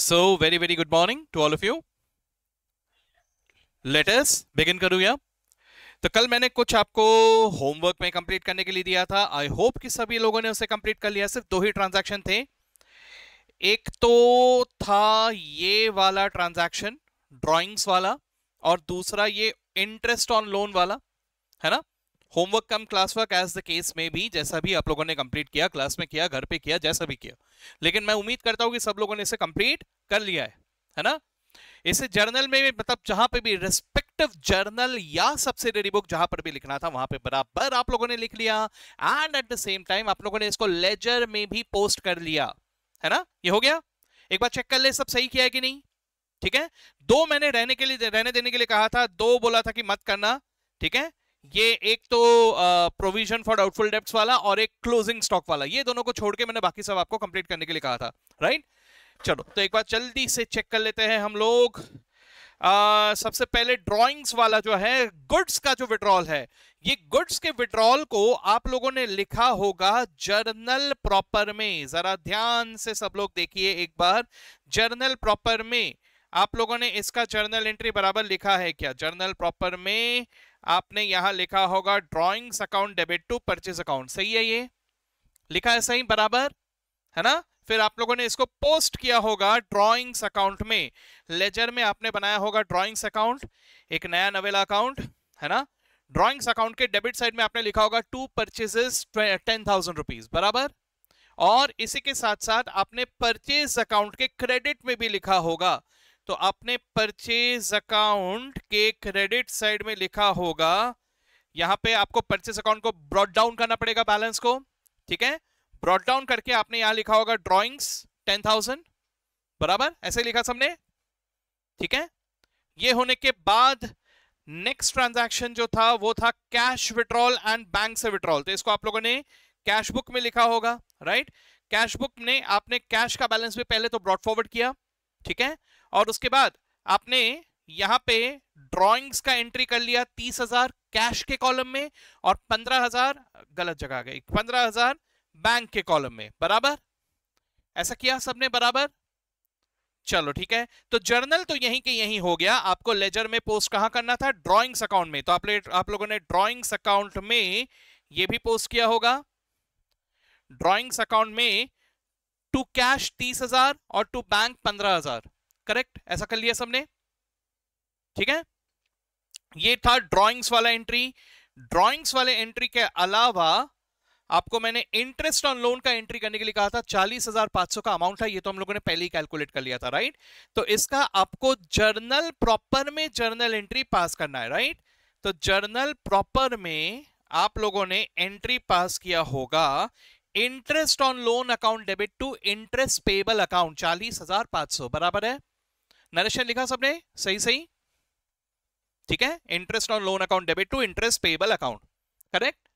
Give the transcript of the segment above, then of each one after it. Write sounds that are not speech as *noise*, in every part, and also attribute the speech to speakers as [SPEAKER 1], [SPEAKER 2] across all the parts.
[SPEAKER 1] So very very good morning to all of you let's begin begin या तो कल मैंने कुछ आपको होमवर्क में कंप्लीट करने के लिए दिया था आई होप कि सभी लोगों ने उसे कंप्लीट कर लिया सिर्फ दो ही ट्रांजैक्शन थे एक तो था ये वाला ट्रांजैक्शन ड्राइंग्स वाला और दूसरा ये इंटरेस्ट ऑन लोन वाला है ना homework cum class work as the case में भी जैसा भी आप लोगों ने कंप्लीट किया क्लास में किया घर पे किया जैसा भी किया लेकिन मैं उम्मीद करता हूँ कि सब लोगों ने इसे कंप्लीट कर लिया है है ना इसे जर्नल में भी मतलब जहां पे भी रेस्पेक्टिव जर्नल या सब्सिडरी बुक जहां पर भी लिखना था वहां पे बराबर आप लोगों ने लिख लिया and at the same time आप लोगों ने इसको लेजर में भी पोस्ट कर लिया है ना ये हो गया एक बार चेक कर ले सब सही किया है कि नहीं ठीक है दो मैंने रहने के लिए रहने देने के लिए कहा था दो बोला था कि मत करना ठीक है ये एक तो प्रोविजन फॉर डाउटफुल डेप्ट वाला और एक क्लोजिंग स्टॉक वाला ये दोनों को छोड़ के मैंने बाकी सब आपको कंप्लीट करने के लिए कहा था राइट चलो तो एक बार जल्दी से चेक कर लेते हैं हम लोग आ, सबसे पहले ड्राइंग्स वाला जो है गुड्स का जो विड्रॉल है ये गुड्स के विड्रॉल को आप लोगों ने लिखा होगा जर्नल प्रॉपर में जरा ध्यान से सब लोग देखिए एक बार जर्नल प्रॉपर में आप लोगों ने इसका जर्नल एंट्री बराबर लिखा है क्या जर्नल प्रॉपर में आपने यहां लिखा होगा drawings account debit to purchase account सही है ये लिखा है सही बराबर है ना फिर आप लोगों ने इसको पोस्ट किया होगा ड्रॉइंग्स अकाउंट में लेजर में आपने बनाया होगा ड्रॉइंग्स अकाउंट एक नया नवेला अकाउंट है ना ड्रॉइंग्स अकाउंट के डेबिट साइड में आपने लिखा होगा to purchases ten thousand rupees बराबर और इसी के साथ साथ आपने परचेज अकाउंट के क्रेडिट में भी लिखा होगा तो आपने परचेज अकाउंट के क्रेडिट साइड में लिखा होगा यहां पे आपको परचेज अकाउंट को ब्रॉड डाउन करना पड़ेगा बैलेंस को ठीक है ब्रॉड डाउन करके आपने यहां लिखा होगा ड्रॉइंग्स टेन थाउजेंड बराबर ऐसे लिखा सबने ठीक है ये होने के बाद नेक्स्ट ट्रांजैक्शन जो था वो था कैश विड्रॉल एंड बैंक से विड्रॉल तो इसको आप लोगों ने कैश बुक में लिखा होगा राइट कैश बुक ने आपने कैश का बैलेंस भी पहले तो ब्रॉड फॉरवर्ड किया ठीक है और उसके बाद आपने यहां पे ड्रॉइंग्स का एंट्री कर लिया तीस हजार कैश के कॉलम में और पंद्रह हजार गलत जगह आ गई पंद्रह हजार बैंक के कॉलम में बराबर ऐसा किया सबने बराबर चलो ठीक है तो जर्नल तो यहीं के यहीं हो गया आपको लेजर में पोस्ट कहां करना था ड्रॉइंग्स अकाउंट में तो आप, आप लोगों ने ड्रॉइंग्स अकाउंट में यह भी पोस्ट किया होगा ड्रॉइंग्स अकाउंट में टू कैश तीस हजार और टू बैंक पंद्रह हजार करेक्ट ऐसा कर लिया सबने ठीक है ये था ड्रॉइंग्स वाला एंट्री ड्रॉइंग्स वाले एंट्री के अलावा आपको मैंने इंटरेस्ट ऑन लोन का एंट्री करने के लिए कहा था चालीस हजार पांच सौ का अमाउंट था ये तो हम लोगों ने पहले ही कैलकुलेट कर लिया था राइट तो इसका आपको जर्नल प्रॉपर में जर्नल एंट्री पास करना है राइट तो जर्नल प्रॉपर में आप लोगों ने एंट्री पास किया होगा interest on loan account debit to interest payable account चालीस हजार पांच सौ बराबर है नरेशन लिखा सबने सही सही ठीक है interest on loan account debit to interest payable account correct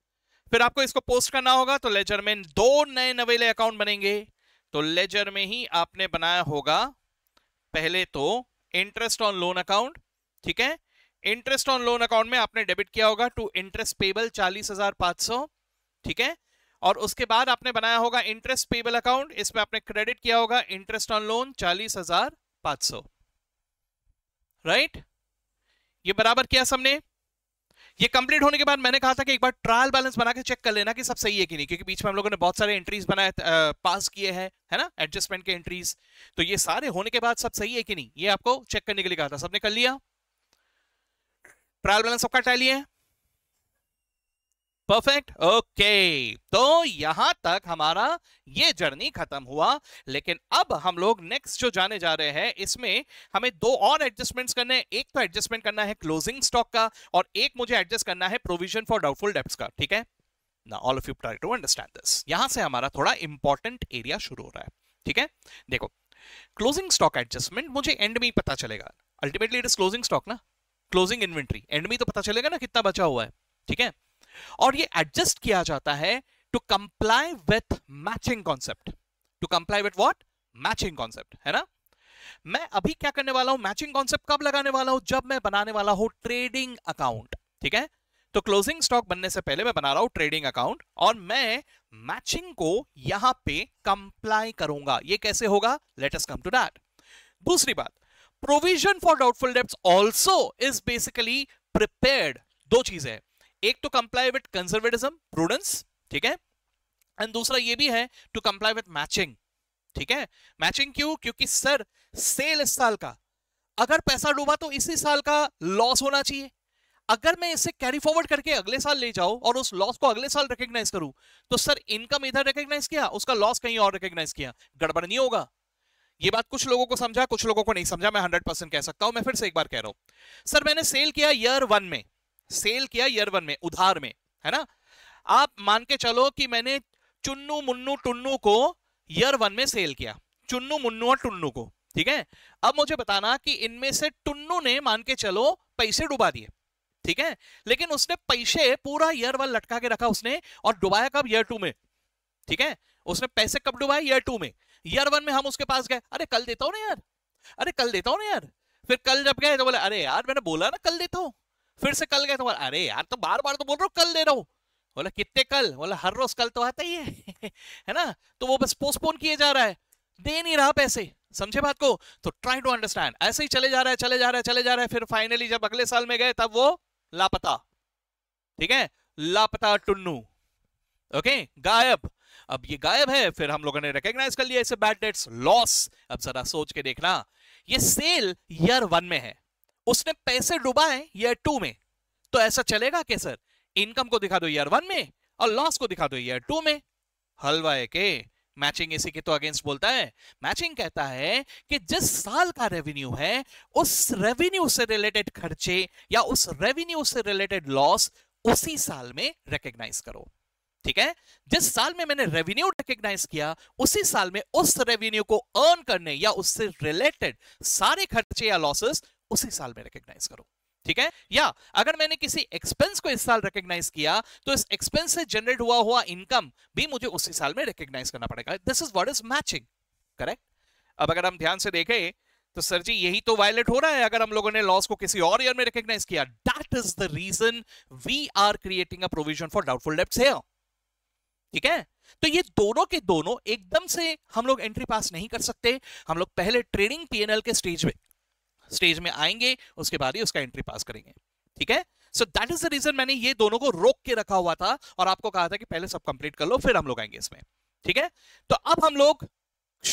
[SPEAKER 1] फिर आपको इसको पोस्ट करना होगा तो लेजर में दो नए नवेले अकाउंट बनेंगे तो लेजर में ही आपने बनाया होगा पहले तो इंटरेस्ट ऑन लोन अकाउंट ठीक है इंटरेस्ट ऑन लोन अकाउंट में आपने डेबिट किया होगा टू इंटरेस्ट पेबल चालीस हजार पांच सौ ठीक है और उसके बाद आपने बनाया होगा इंटरेस्ट पेबल अकाउंट इसमें आपने क्रेडिट किया होगा इंटरेस्ट ऑन लोन चालीस हजार पांच सौ राइट ये बराबर किया सबने ये कंप्लीट होने के बाद मैंने कहा था कि एक बार ट्रायल बैलेंस बना के चेक कर लेना कि सब सही है कि नहीं क्योंकि बीच में हम लोगों ने बहुत सारे एंट्रीज बनाए पास किए हैं है ना एडजस्टमेंट के एंट्रीज तो ये सारे होने के बाद सब सही है कि नहीं ये आपको चेक करने के लिए कहा था सबने कर लिया ट्रायल बैलेंस सबका टैली है परफेक्ट ओके तो यहां तक हमारा ये जर्नी खत्म हुआ लेकिन अब हम लोग नेक्स्ट जो जाने जा रहे हैं इसमें हमें दो और एडजस्टमेंट्स करने हैं एक तो एडजस्टमेंट करना है क्लोजिंग स्टॉक का और एक मुझे एडजस्ट करना है प्रोविजन फॉर डाउटफुल डेप्स का ठीक है ना all of you try to understand this यहां से हमारा थोड़ा इंपॉर्टेंट एरिया शुरू हो रहा है ठीक है देखो क्लोजिंग स्टॉक एडजस्टमेंट मुझे एंड में ही पता चलेगा ultimately it is closing stock ना क्लोजिंग इन्वेंट्री एंड में तो पता चलेगा ना कितना बचा हुआ है ठीक है और ये एडजस्ट किया जाता है to comply with matching concept to comply with what matching concept है ना मैं अभी क्या करने वाला हूं मैचिंग कॉन्सेप्ट कब लगाने वाला हूं जब मैं बनाने वाला हूं ट्रेडिंग अकाउंट ठीक है तो क्लोजिंग स्टॉक बनने से पहले मैं बना रहा हूं ट्रेडिंग अकाउंट और मैं मैचिंग को यहां पे कंप्लाई करूंगा ये कैसे होगा let us come to that दूसरी बात प्रोविजन फॉर डाउटफुल डेप्ट ऑल्सो इज बेसिकली प्रिपेयर्ड दो चीजें एक तो कंप्लाई विथ कंजर्वेटिज्म प्रूडेंस ठीक है एंड दूसरा ये भी है टू कंप्लाई विथ मैचिंग ठीक है मैचिंग क्यों क्योंकि सर सेल इस साल का अगर पैसा डूबा तो इसी साल का लॉस होना चाहिए अगर मैं इसे कैरी फॉरवर्ड करके अगले साल ले जाऊं और उस लॉस को अगले साल रिकॉग्नाइज करूं तो सर इनकम इधर रिकॉग्नाइज किया उसका लॉस कहीं और रिकॉग्नाइज किया गड़बड़ नहीं होगा ये बात कुछ लोगों को समझा कुछ लोगों को नहीं समझा मैं हंड्रेड परसेंट कह सकता हूं मैं फिर से एक बार कह रहा हूं सर मैंने सेल किया ईयर वन में सेल किया ईयर वन में उधार में है ना आप मान के चलो कि मैंने चुन्नू मुन्नू टुन्नू को ईयर वन में सेल किया चुन्नू मुन्नू और टुन्नू को ठीक है अब मुझे बताना कि इनमें से टुन्नू ने मान के चलो पैसे डुबा दिए ठीक है लेकिन उसने पैसे पूरा ईयर वन लटका के रखा उसने और डुबाया कब ईयर टू में ठीक है उसने पैसे कब डुबाए ईयर टू में ईयर वन में हम उसके पास गए अरे कल देता हूं ना यार अरे कल देता हूं ना यार फिर कल जब गए तो बोले अरे यार मैंने बोला ना कल देता हूं फिर से कल गए तो अरे यार तो बार बार तो बोल रहा हूँ कल दे रहा हूँ बोला कितने कल बोला हर रोज कल तो आता ही है *laughs* है ना तो वो बस पोस्टपोन किए जा रहा है दे नहीं रहा पैसे समझे बात को तो ट्राई टू अंडरस्टैंड ऐसे ही चले जा रहा है चले जा रहा है चले जा रहा है फिर फाइनली जब अगले साल में गए तब वो लापता ठीक है लापता टुन्नू ओके गायब अब ये गायब है फिर हम लोगों ने रिकॉग्नाइज कर लिया इसे बैड डेट्स लॉस अब जरा सोच के देखना ये सेल ईयर वन में है उसने पैसे डुबाए ईयर टू में तो ऐसा चलेगा क्या सर इनकम को दिखा दो ईयर वन में और लॉस को दिखा दो ईयर टू में हलवा है के मैचिंग इसी के तो अगेंस्ट बोलता है मैचिंग कहता है कि जिस साल का रेवेन्यू है उस रेवेन्यू से रिलेटेड खर्चे या उस रेवेन्यू से रिलेटेड लॉस उसी साल में रिकग्नाइज करो ठीक है जिस साल में मैंने रेवेन्यू रिकग्नाइज किया उसी साल में उस रेवेन्यू को अर्न करने या उससे रिलेटेड सारे खर्चे या लॉसेस उसी साल में रिकग्नाइज करो ठीक है या अगर मैंने किसी एक्सपेंस को इस साल रिकग्नाइज किया तो इस एक्सपेंस से जनरेट हुआ हुआ इनकम भी मुझे उसी साल में रिकग्नाइज करना पड़ेगा this is what is matching correct अब अगर हम ध्यान से देखें तो सर जी यही तो वायलेट हो रहा है अगर हम लोगों ने लॉस को किसी और ईयर में रिकग्नाइज किया that is the reason we are creating a provision for doubtful debts here ठीक है तो ये दोनों के दोनों एकदम से हम लोग एंट्री पास नहीं कर सकते हम लोग पहले ट्रेडिंग पीएनएल के स्टेज में स्टेज में आएंगे उसके बाद ही उसका एंट्री पास करेंगे ठीक है so that is the reason मैंने ये दोनों को रोक के रखा हुआ था और आपको कहा था कि पहले सब कंप्लीट कर लो फिर हम लोग आएंगे इसमें ठीक है तो अब हम लोग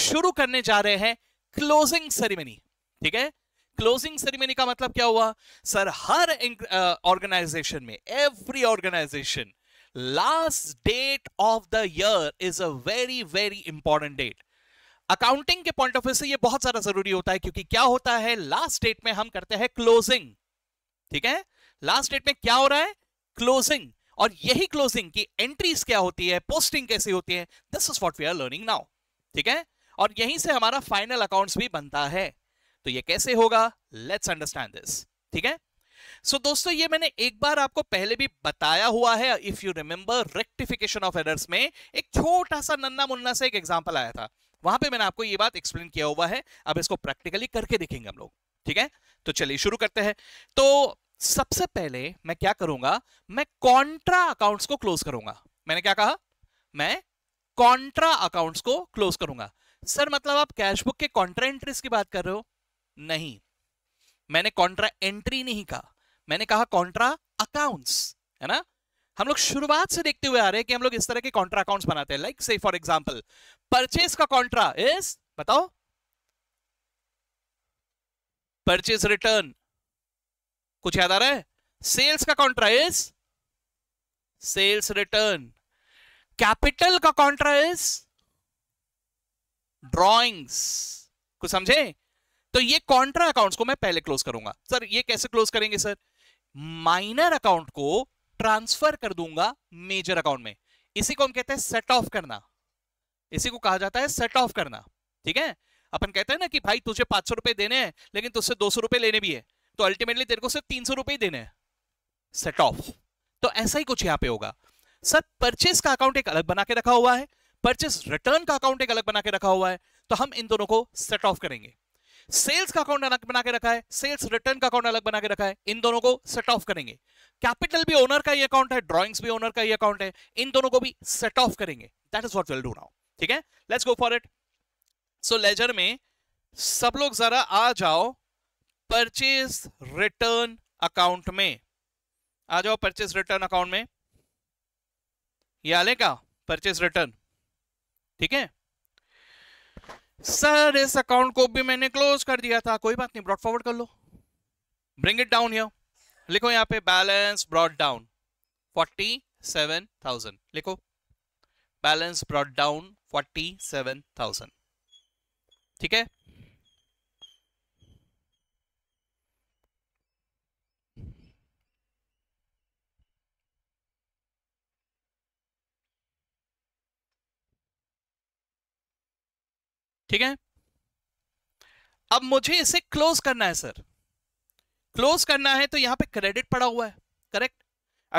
[SPEAKER 1] शुरू करने जा रहे हैं क्लोजिंग सेरेमनी ठीक है क्लोजिंग सेरेमनी का मतलब क्या हुआ सर हर ऑर्गेनाइजेशन में every organisation last date of the year is a very very important date accounting के पॉइंट ऑफ व्यू से ये बहुत ज्यादा जरूरी होता है क्योंकि क्या होता है लास्ट डेट में हम करते हैं क्लोजिंग ठीक है लास्ट डेट में क्या हो रहा है क्लोजिंग और यही क्लोजिंग की एंट्रीज क्या होती है पोस्टिंग कैसे होती है this is what we are learning now ठीक है और यहीं से हमारा फाइनल अकाउंट्स भी बनता है तो ये कैसे होगा लेट्स अंडरस्टैंड दिस ठीक है सो so, दोस्तों ये मैंने एक बार आपको पहले भी बताया हुआ है if you remember rectification of errors में एक छोटा सा नन्ना मुन्ना से एक एग्जांपल आया था वहां पे मैंने आपको ये बात एक्सप्लेन किया हुआ है अब इसको प्रैक्टिकली करके देखेंगे हम लोग ठीक है तो चलिए शुरू करते हैं तो सबसे पहले मैं क्या करूंगा मैं कॉन्ट्रा अकाउंट्स को क्लोज करूंगा मैंने क्या कहा मैं कॉन्ट्रा अकाउंट्स को क्लोज करूंगा सर मतलब आप कैशबुक के कॉन्ट्रा एंट्रीज की बात कर रहे हो नहीं मैंने कॉन्ट्रा एंट्री नहीं कहा मैंने कहा कॉन्ट्रा अकाउंट्स है ना हम लोग शुरुआत से देखते हुए आ रहे हैं कि हम लोग इस तरह के कॉन्ट्रा अकाउंट्स बनाते हैं लाइक से फॉर एग्जांपल परचेज का कॉन्ट्रा इज बताओ परचेज रिटर्न कुछ याद आ रहा है सेल्स का contra is sales return capital का कॉन्ट्रा इज ड्रॉइंग्स कुछ समझे तो ये कॉन्ट्रा अकाउंट्स को मैं पहले क्लोज करूंगा सर ये कैसे क्लोज करेंगे सर माइनर अकाउंट को ट्रांसफर कर दूंगा मेजर अकाउंट में इसी को हम कहते हैं सेट ऑफ करना इसी को कहा जाता है सेट ऑफ करना ठीक है अपन कहते हैं ना कि भाई तुझे पांच सौ रुपए देने हैं लेकिन तुझसे दो सौ रुपए लेने भी है तो अल्टीमेटली तेरे को सिर्फ तीन सौ रुपए देने सेट ऑफ तो ऐसा ही कुछ यहां पे होगा सर परचेस का अकाउंट एक अलग बना के रखा हुआ है परचेस रिटर्न का अकाउंट एक अलग बना के रखा हुआ है तो हम इन दोनों को सेट ऑफ करेंगे सेल्स का अकाउंट अलग बना के रखा है सेल्स रिटर्न का अकाउंट अलग बना के रखा है इन दोनों को सेट ऑफ करेंगे कैपिटल भी ओनर का ही अकाउंट है ड्रॉइंग्स भी ओनर का ही अकाउंट है इन दोनों को भी सेट ऑफ करेंगे that is what will do now ठीक है let's go for it so ledger में सब लोग जरा आ जाओ परचेज रिटर्न अकाउंट में आ जाओ परचेज रिटर्न अकाउंट में ये आले परचेज रिटर्न ठीक है सर इस अकाउंट को भी मैंने क्लोज कर दिया था कोई बात नहीं ब्रॉड फॉरवर्ड कर लो ब्रिंग इट डाउन हियर लिखो यहां पे balance brought down forty seven thousand लिखो balance brought down forty seven thousand ठीक है ठीक है अब मुझे इसे क्लोज करना है सर क्लोज करना है तो यहां पे क्रेडिट पड़ा हुआ है करेक्ट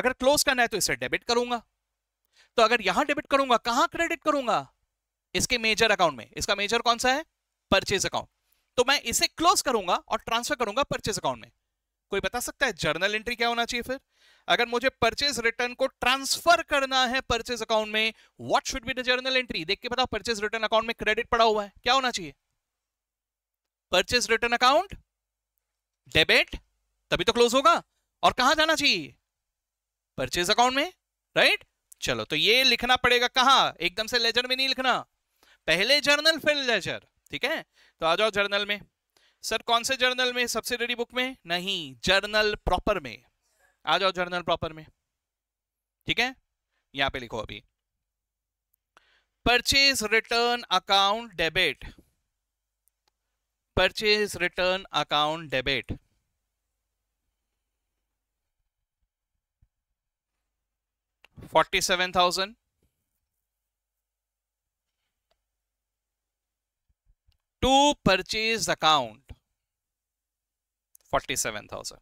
[SPEAKER 1] अगर क्लोज करना है तो इसे डेबिट करूंगा तो अगर यहां डेबिट करूंगा कहां क्रेडिट करूंगा इसके मेजर अकाउंट में इसका मेजर कौन सा है परचेज अकाउंट तो मैं इसे क्लोज करूंगा और ट्रांसफर करूंगा परचेज अकाउंट में कोई बता सकता है जर्नल एंट्री क्या होना चाहिए फिर अगर मुझे परचेज रिटर्न को ट्रांसफर करना है परचेज अकाउंट में what should be the journal entry देख के बताओ परचेज रिटर्न अकाउंट में क्रेडिट पड़ा हुआ है क्या होना चाहिए परचेज रिटर्न अकाउंट डेबिट तभी तो क्लोज होगा और कहां जाना चाहिए परचेज अकाउंट में राइट right? चलो तो ये लिखना पड़ेगा कहा एकदम से लेजर में नहीं लिखना पहले जर्नल फिर लेजर ठीक है तो आ जाओ जर्नल में सर कौन से जर्नल में सब्सिडरी बुक में नहीं जर्नल प्रॉपर में आ जाओ जर्नल प्रॉपर में ठीक है यहां पे लिखो अभी purchase return account debit purchase return account debit forty seven thousand to purchase account 47,000.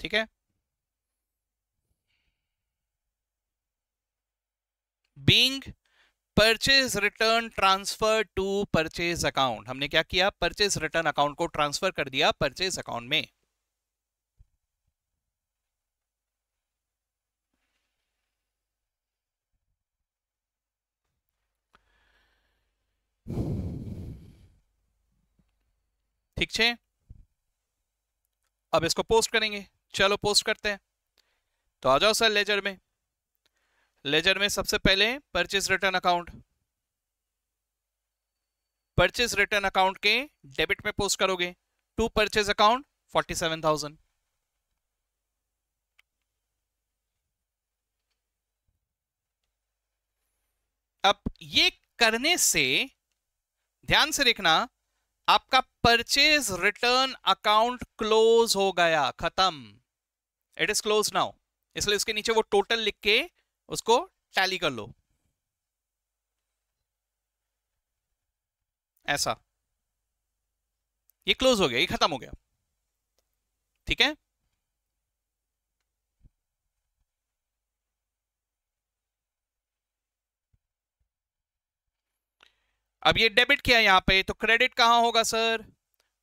[SPEAKER 1] ठीक है being purchase return transfer to purchase account हमने क्या किया परचेज रिटर्न अकाउंट को ट्रांसफर कर दिया परचेज अकाउंट में ठीक है अब इसको पोस्ट करेंगे चलो पोस्ट करते हैं तो आ जाओ सर लेजर में लेजर में सबसे पहले purchase return account purchase return account के डेबिट में पोस्ट करोगे to purchase account forty seven thousand अब ये करने से ध्यान से देखना आपका परचेज रिटर्न अकाउंट क्लोज हो गया खत्म इट इज क्लोज नाउ इसलिए उसके नीचे वो टोटल लिख के उसको टैली कर लो ऐसा ये क्लोज हो गया ये खत्म हो गया ठीक है अब ये डेबिट किया यहाँ पे तो क्रेडिट कहाँ होगा सर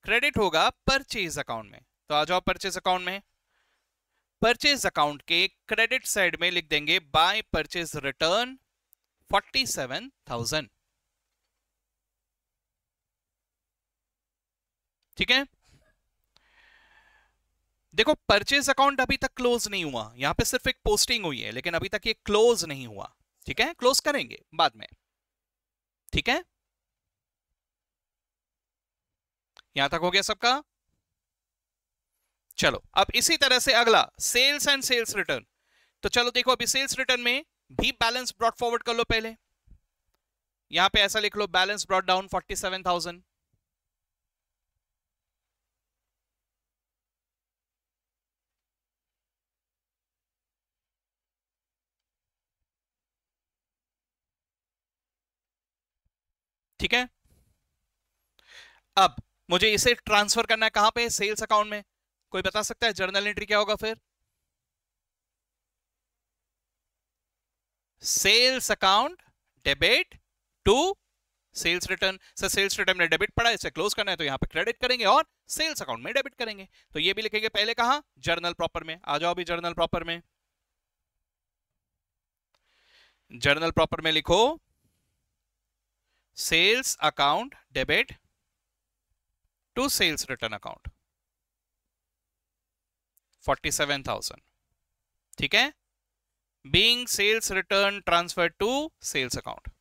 [SPEAKER 1] क्रेडिट होगा परचेज अकाउंट में तो आ जाओ परचेज अकाउंट में परचेज अकाउंट के क्रेडिट साइड में लिख देंगे by purchase return forty seven thousand ठीक है देखो परचेज अकाउंट अभी तक क्लोज नहीं हुआ यहां पे सिर्फ एक पोस्टिंग हुई है लेकिन अभी तक ये क्लोज नहीं हुआ ठीक है क्लोज करेंगे बाद में ठीक है यहां तक हो गया सबका चलो अब इसी तरह से अगला सेल्स एंड सेल्स रिटर्न तो चलो देखो अभी सेल्स रिटर्न में भी बैलेंस ब्रॉड फॉरवर्ड कर लो पहले यहां पे ऐसा लिख लो balance brought down forty seven thousand ठीक है अब मुझे इसे ट्रांसफर करना है कहां पे सेल्स अकाउंट में कोई बता सकता है जर्नल एंट्री क्या होगा फिर sales account debit to sales return sir sales return में डेबिट पड़ा इसे क्लोज करना है तो यहां पे क्रेडिट करेंगे और सेल्स अकाउंट में डेबिट करेंगे तो ये भी लिखेंगे पहले कहा जर्नल प्रॉपर में आ जाओ अभी जर्नल प्रॉपर में जर्नल प्रॉपर में लिखो sales account debit to sales return account 47000 ठीक है being sales return transferred to sales account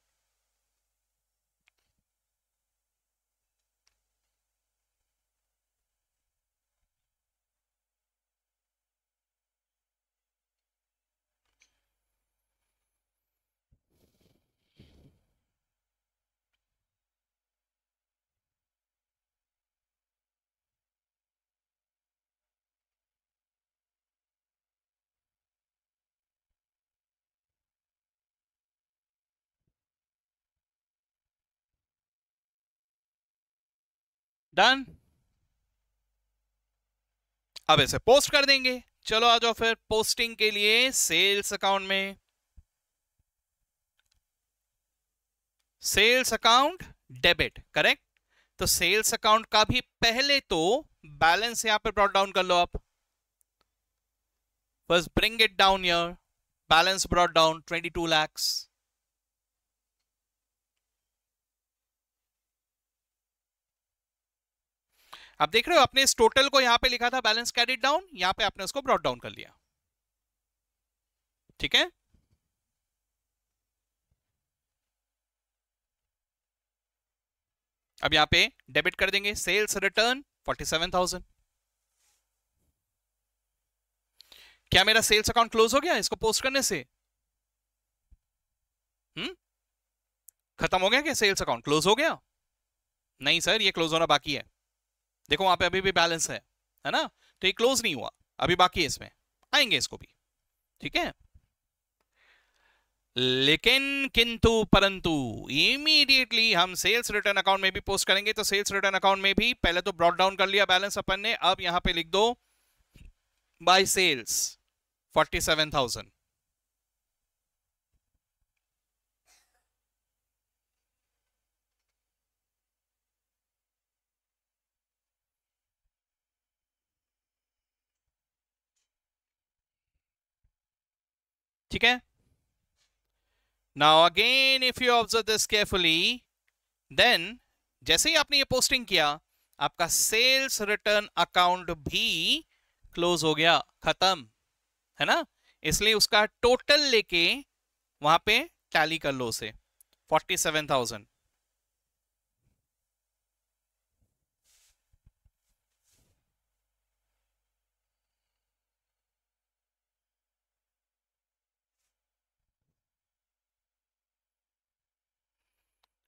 [SPEAKER 1] done अब इसे पोस्ट कर देंगे चलो आ जाओ फिर पोस्टिंग के लिए सेल्स अकाउंट में सेल्स अकाउंट डेबिट करेक्ट तो सेल्स अकाउंट का भी पहले तो बैलेंस यहां पर ब्रॉट डाउन कर लो आप बस bring it down here balance brought down 22 two lakhs आप देख रहे हो आपने इस टोटल को यहां पे लिखा था बैलेंस कैरिड डाउन यहां पे आपने उसको ब्रॉड डाउन कर लिया ठीक है अब यहां पे डेबिट कर देंगे सेल्स रिटर्न 47,000 क्या मेरा सेल्स अकाउंट क्लोज हो गया इसको पोस्ट करने से हम्म खत्म हो गया क्या सेल्स अकाउंट क्लोज हो गया नहीं सर ये क्लोज होना बाकी है देखो वहां पे अभी भी बैलेंस है है ना तो ये क्लोज नहीं हुआ अभी बाकी है इसमें आएंगे इसको भी ठीक है लेकिन किंतु परंतु इमीडिएटली हम सेल्स रिटर्न अकाउंट में भी पोस्ट करेंगे तो सेल्स रिटर्न अकाउंट में भी पहले तो ब्रॉड डाउन कर लिया बैलेंस अपन ने अब यहां पे लिख दो बाय सेल्स 47,000 ठीक है now again if you observe this carefully then जैसे ही आपने ये पोस्टिंग किया आपका सेल्स रिटर्न अकाउंट भी क्लोज हो गया खत्म है ना इसलिए उसका टोटल लेके वहां पे टैली कर लो उसे फोर्टी सेवन थाउजेंड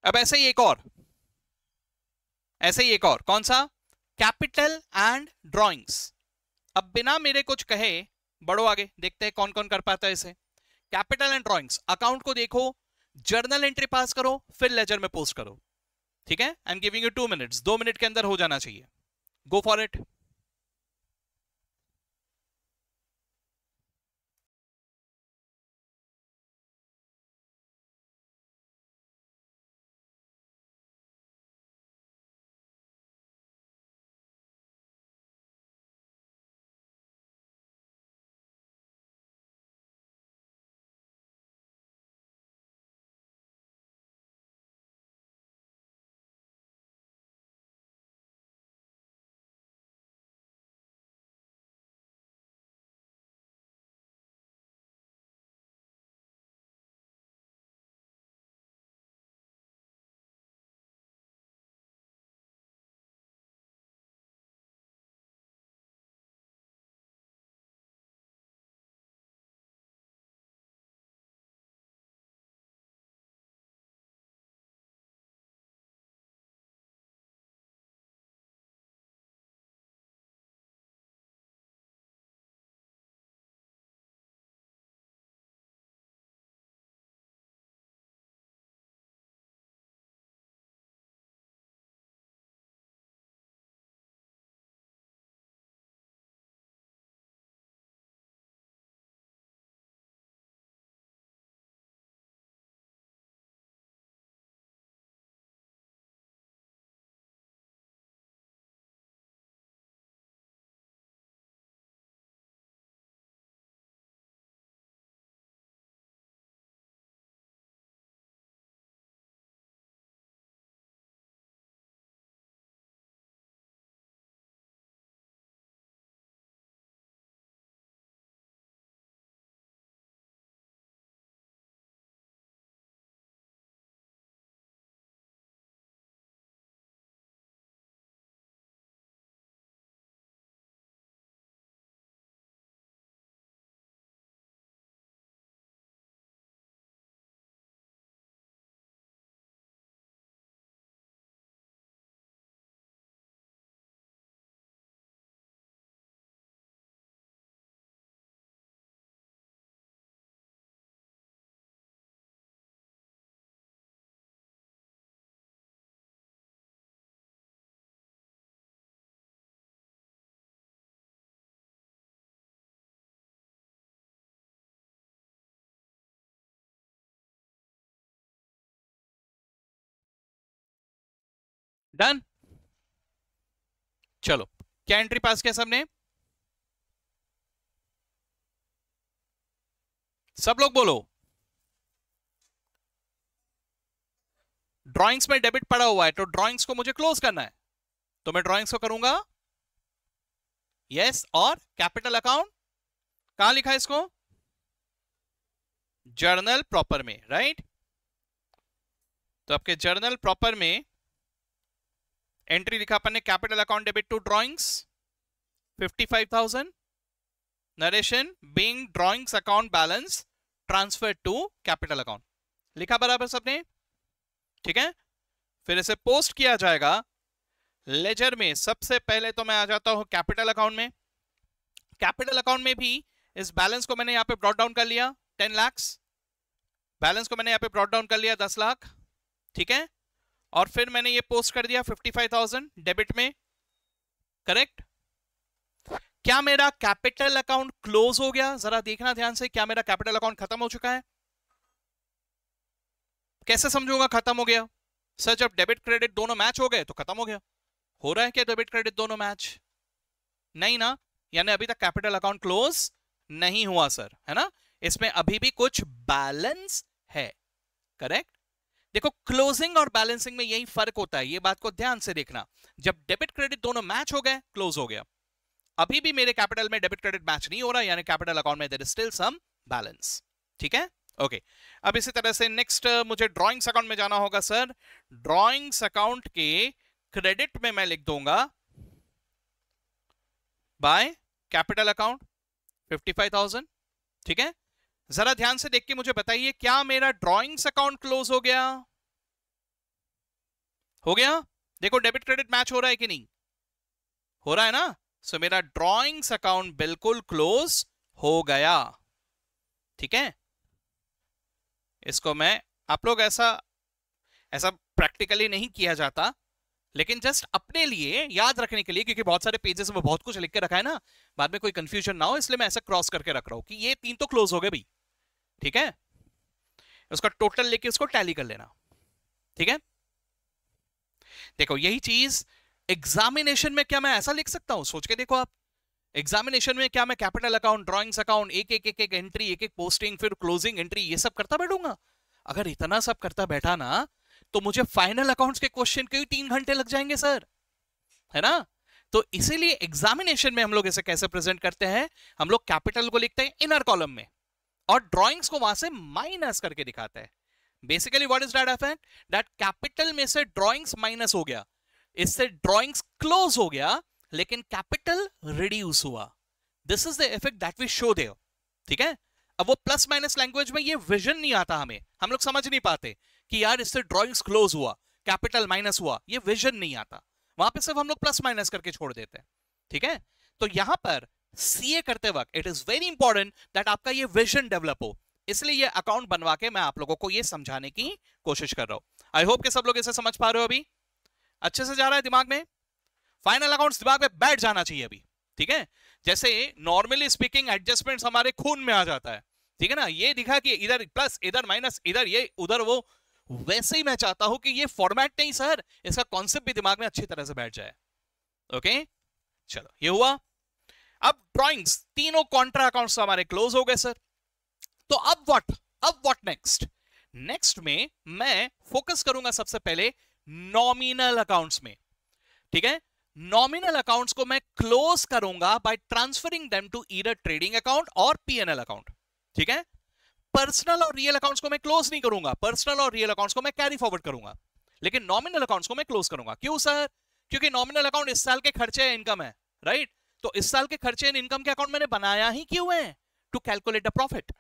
[SPEAKER 1] अब ऐसे ही एक और ऐसे ही एक और कौन सा कैपिटल एंड ड्रॉइंग्स अब बिना मेरे कुछ कहे बढ़ो आगे देखते हैं कौन कौन कर पाता है इसे कैपिटल एंड ड्रॉइंग्स अकाउंट को देखो जर्नल एंट्री पास करो फिर लेजर में पोस्ट करो ठीक है I am giving you two minutes दो मिनट के अंदर हो जाना चाहिए गो फॉर इट डन चलो क्या एंट्री पास किया सबने सब लोग बोलो ड्राइंग्स में डेबिट पड़ा हुआ है तो ड्राइंग्स को मुझे क्लोज करना है तो मैं ड्राइंग्स को करूंगा यस yes, और कैपिटल अकाउंट कहां लिखा है इसको जर्नल प्रॉपर में राइट right? तो आपके जर्नल प्रॉपर में एंट्री लिखा अपन ने capital account debit to drawings fifty narration being drawings account balance transfer to capital account लिखा बराबर सबने ठीक है फिर इसे पोस्ट किया जाएगा लेजर में सबसे पहले तो मैं आ जाता हूं कैपिटल अकाउंट में कैपिटल अकाउंट में भी इस बैलेंस को मैंने यहां पे ब्रॉड डाउन कर लिया टेन लाख बैलेंस को मैंने यहां पे ब्रॉड डाउन कर लिया दस लाख ठीक है और फिर मैंने ये पोस्ट कर दिया 55,000 डेबिट में करेक्ट क्या मेरा कैपिटल अकाउंट क्लोज हो गया जरा देखना ध्यान से क्या मेरा कैपिटल अकाउंट खत्म हो चुका है कैसे समझूंगा खत्म हो गया सर जब डेबिट क्रेडिट दोनों मैच हो गए तो खत्म हो गया हो रहा है क्या डेबिट क्रेडिट दोनों मैच नहीं ना यानी अभी तक कैपिटल अकाउंट क्लोज नहीं हुआ सर है ना इसमें अभी भी कुछ बैलेंस है करेक्ट देखो क्लोजिंग और बैलेंसिंग में यही फर्क होता है ये बात को ध्यान से देखना जब डेबिट क्रेडिट दोनों मैच हो गए क्लोज हो गया अभी भी मेरे कैपिटल में डेबिट क्रेडिट मैच नहीं हो रहा यानी कैपिटल अकाउंट में there is still some balance ठीक है ओके okay. अब इसी तरह से नेक्स्ट मुझे ड्रॉइंग्स अकाउंट में जाना होगा सर ड्रॉइंग्स अकाउंट के क्रेडिट में मैं लिख दूंगा बाय कैपिटल अकाउंट थाउजेंड ठीक है जरा ध्यान से देख के मुझे बताइए क्या मेरा ड्रॉइंग्स अकाउंट क्लोज हो गया हो गया देखो डेबिट क्रेडिट मैच हो रहा है कि नहीं हो रहा है ना सो so, मेरा ड्रॉइंग्स अकाउंट बिल्कुल क्लोज हो गया ठीक है इसको मैं आप लोग ऐसा ऐसा प्रैक्टिकली नहीं किया जाता लेकिन जस्ट अपने लिए याद रखने के लिए क्योंकि बहुत सारे पेजेस में बहुत कुछ लिख के रखा है ना बाद में कोई कंफ्यूजन ना हो इसलिए मैं ऐसा क्रॉस करके रख रहा हूं कि ये तीन तो क्लोज हो गए भाई ठीक है उसका टोटल लेके उसको टैली कर लेना ठीक है देखो यही चीज एग्जामिनेशन में क्या मैं ऐसा लिख सकता हूं सोच के देखो आप एग्जामिनेशन में क्या मैं कैपिटल अकाउंट ड्रॉइंग्स अकाउंट एक एक एक एक एंट्री एक एक पोस्टिंग फिर क्लोजिंग एंट्री ये सब करता बैठूंगा अगर इतना सब करता बैठा ना तो मुझे फाइनल अकाउंट्स के क्वेश्चन के तीन घंटे लग जाएंगे सर है ना तो इसीलिए एग्जामिनेशन में हम लोग इसे कैसे प्रेजेंट करते हैं हम लोग कैपिटल को लिखते हैं इनर कॉलम में और ड्रॉइंग्स को वहां से माइनस करके दिखाता है basically what is that happened that capital में से ड्रॉइंग्स माइनस हो गया इससे ड्रॉइंग्स क्लोज हो गया लेकिन कैपिटल रिड्यूस हुआ this is the effect that we show there ठीक है अब वो प्लस माइनस लैंग्वेज में ये विजन नहीं आता हमें हम लोग समझ नहीं पाते कि यार इससे ड्रॉइंग्स क्लोज हुआ कैपिटल माइनस हुआ ये विजन नहीं आता वहां पे सिर्फ हम लोग प्लस माइनस करके छोड़ देते हैं ठीक है तो यहां पर सीए करते वक्त it is very important that आपका ये विजन डेवलप हो इसलिए ये अकाउंट बनवा के मैं आप लोगों को ये समझाने की कोशिश कर रहा हूं आई होप के सब लोग इसे समझ पा रहे हो अभी अच्छे से जा रहा है दिमाग में फाइनल अकाउंट्स दिमाग में बैठ जाना चाहिए अभी ठीक है जैसे नॉर्मली स्पीकिंग एडजस्टमेंट हमारे खून में आ जाता है ठीक है ना ये दिखा कि इधर प्लस इधर माइनस इधर ये उधर वो वैसे ही मैं चाहता हूं कि ये फॉर्मेट नहीं सर इसका कॉन्सेप्ट भी दिमाग में अच्छी तरह से बैठ जाए ओके चलो ये हुआ अब ड्रॉइंग्स तीनों कॉन्ट्रा अकाउंट्स तो हमारे क्लोज हो गए सर तो अब व्हाट अब व्हाट नेक्स्ट नेक्स्ट में मैं फोकस करूंगा सबसे पहले नॉमिनल अकाउंट्स में ठीक है नॉमिनल अकाउंट्स को मैं क्लोज करूंगा by transferring them to either trading account और पीएनएल अकाउंट ठीक है पर्सनल और रियल अकाउंट्स को मैं क्लोज नहीं करूंगा पर्सनल और रियल अकाउंट्स को मैं कैरी फॉरवर्ड करूंगा लेकिन नॉमिनल अकाउंट्स को मैं क्लोज करूंगा क्यों सर क्योंकि नॉमिनल अकाउंट इस साल के खर्चे है इनकम है राइट तो इस साल के खर्चे इन इनकम के अकाउंट मैंने बनाया ही क्यों है to calculate a profit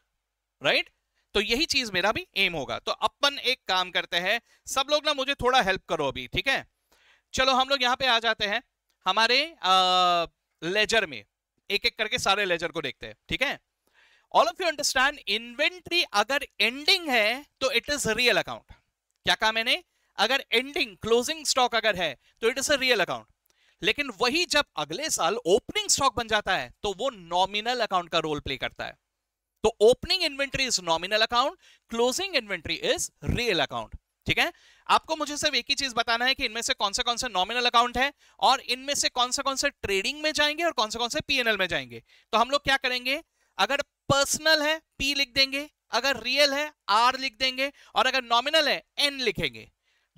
[SPEAKER 1] right तो यही चीज मेरा भी एम होगा तो अपन एक काम करते हैं सब लोग ना मुझे थोड़ा हेल्प करो अभी ठीक है चलो हम लोग यहाँ पे आ जाते हैं हमारे आ, लेजर में एक एक करके सारे लेजर को देखते हैं ठीक है all of you understand inventory अगर एंडिंग है तो इट इज रियल अकाउंट क्या कहा मैंने अगर एंडिंग क्लोजिंग स्टॉक अगर है तो it is a real account लेकिन वही जब अगले साल ओपनिंग स्टॉक बन जाता है तो वो नॉमिनल अकाउंट का रोल प्ले करता है तो opening inventory is nominal account closing inventory is real account ठीक है आपको मुझे सिर्फ एक ही चीज बताना है कि इनमें से कौन से कौन से नॉमिनल अकाउंट है और इनमें से कौन से कौन से ट्रेडिंग में जाएंगे और कौन से कौन से पीएनएल में जाएंगे तो हम लोग क्या करेंगे अगर पर्सनल है पी लिख देंगे अगर रियल है आर लिख देंगे और अगर नॉमिनल है एन लिखेंगे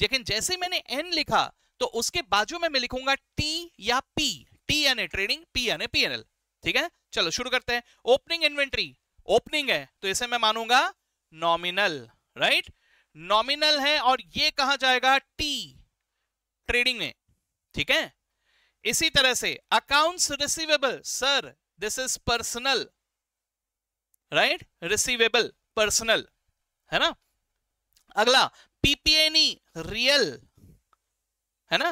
[SPEAKER 1] लेकिन जैसे मैंने एन लिखा तो उसके बाजू में मैं लिखूंगा टी या पी टी यानी ट्रेडिंग पी यानी पीएनएल ठीक है चलो शुरू करते हैं ओपनिंग इन्वेंट्री ओपनिंग है तो इसे मैं मानूंगा नॉमिनल राइट नॉमिनल है और ये कहा जाएगा टी ट्रेडिंग में ठीक है इसी तरह से accounts receivable sir this is personal right receivable personal है ना अगला पीपीएनई रियल है ना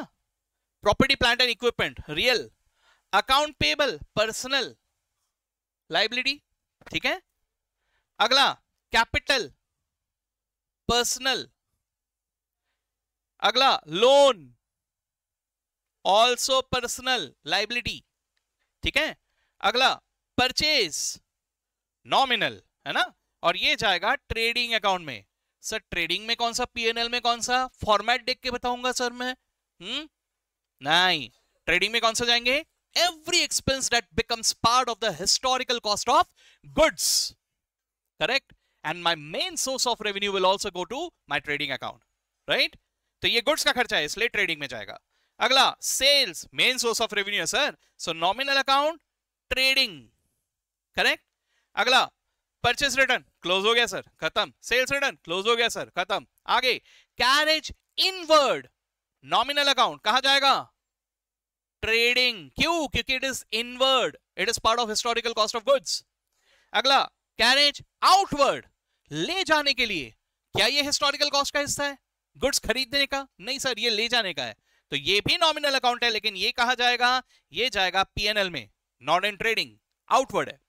[SPEAKER 1] property plant and equipment real account payable personal liability ठीक है अगला कैपिटल पर्सनल अगला लोन ऑल्सो पर्सनल लाइबिलिटी ठीक है अगला परचेज नॉमिनल है ना और ये जाएगा ट्रेडिंग अकाउंट में सर ट्रेडिंग में कौन सा पीएनएल में कौन सा फॉर्मेट देख के बताऊंगा सर मैं नहीं hmm? ट्रेडिंग में कौन सा जाएंगे every expense that becomes part of the historical cost of goods correct and my main source of revenue will also go to my trading account right तो ये गुड्स का खर्चा है इसलिए ट्रेडिंग में जाएगा अगला sales main source of revenue है sir so nominal account trading correct अगला परचेस रिटर्न क्लोज हो गया सर खत्म सेल्स रिटर्न क्लोज हो गया सर खत्म आगे कैरेज इनवर्ड नॉमिनल अकाउंट कहा जाएगा ट्रेडिंग क्यों क्योंकि it is inward it is part of historical cost of goods अगला कैरेज आउटवर्ड ले जाने के लिए क्या ये हिस्टोरिकल कॉस्ट का हिस्सा है गुड्स खरीदने का नहीं सर ये ले जाने का है तो ये भी नॉमिनल अकाउंट है लेकिन ये कहा जाएगा ये जाएगा पीएनएल में नॉट इन ट्रेडिंग आउटवर्ड है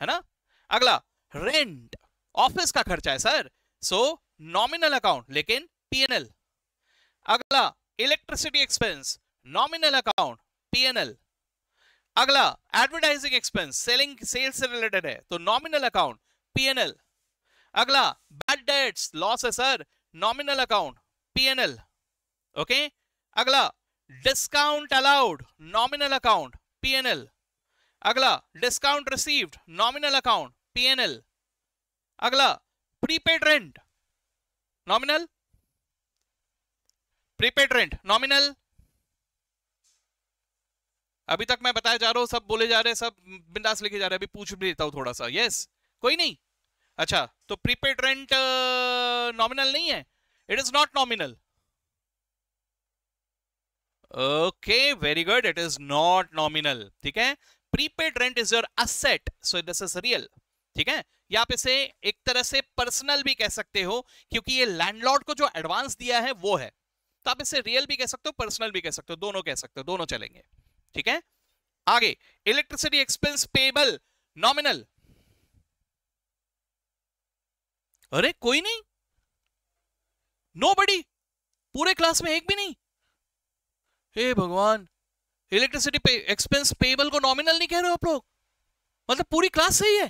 [SPEAKER 1] है ना अगला रेंट ऑफिस का खर्चा है सर सो नॉमिनल अकाउंट लेकिन पीएनएल अगला electricity expense nominal account PNL अगला एडवर्टाइजिंग एक्सपेंस सेलिंग सेल्स से रिलेटेड है तो नॉमिनल अकाउंट पीएनएल अगला बैड डेट्स लॉस है sir nominal account PNL okay अगला discount allowed nominal account PNL अगला discount received nominal account PNL अगला prepaid rent nominal prepaid rent nominal अभी तक मैं बताया जा रहा हूं सब बोले जा रहे सब बिंदास लिखे जा रहे अभी पूछ भी लेता हूं थोड़ा सा यस कोई नहीं अच्छा तो प्रीपेड रेंट नॉमिनल नहीं है it is not nominal okay very good it is not nominal ठीक है prepaid rent is your asset so this is real ठीक है या आप इसे एक तरह से पर्सनल भी कह सकते हो क्योंकि ये लैंडलॉर्ड को जो एडवांस दिया है वो है तो आप इसे रियल भी कह सकते हो पर्सनल भी कह सकते हो दोनों कह सकते हो दोनों चलेंगे ठीक है आगे इलेक्ट्रिसिटी एक्सपेंस पेबल नॉमिनल अरे कोई नहीं नो बड़ी पूरे क्लास में एक भी नहीं हे भगवान इलेक्ट्रिसिटी पे एक्सपेंस पेबल को नॉमिनल नहीं कह रहे हो आप लोग मतलब पूरी क्लास सही है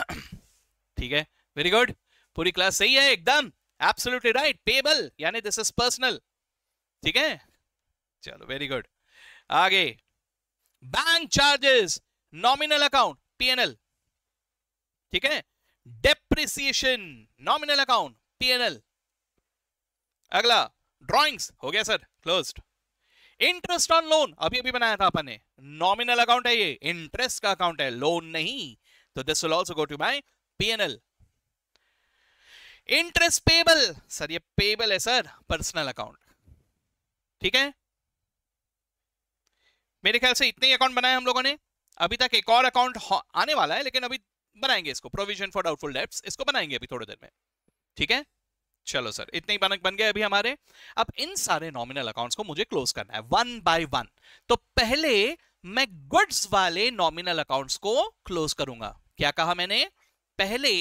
[SPEAKER 1] *clears throat* ठीक है वेरी गुड पूरी क्लास सही है एकदम एब्सोल्युटली राइट पेबल यानी दिस इज पर्सनल ठीक है चलो वेरी गुड आगे bank charges nominal account PNL ठीक है डेप्रिसिएशन नॉमिनल अकाउंट पीएनएल अगला ड्रॉइंग्स हो गया sir close interest on loan अभी अभी बनाया था अपन ने नॉमिनल अकाउंट है ये इंटरेस्ट का अकाउंट है लोन नहीं तो this will also go to my PNL interest payable sir ये पेबल है सर पर्सनल अकाउंट ठीक है मेरे ख्याल से इतने ही अकाउंट बनाए हम लोगों ने अभी तक एक और अकाउंट आने वाला है लेकिन अभी बनाएंगे इसको प्रोविजन फॉर डाउटफुल डेप्स इसको बनाएंगे अभी थोड़ी देर में ठीक है चलो सर इतने ही बनक बन गए अभी हमारे अब इन सारे नॉमिनल अकाउंट्स को मुझे क्लोज करना है वन बाय वन तो पहले मैं गुड्स वाले नॉमिनल अकाउंट्स को क्लोज करूंगा क्या कहा मैंने पहले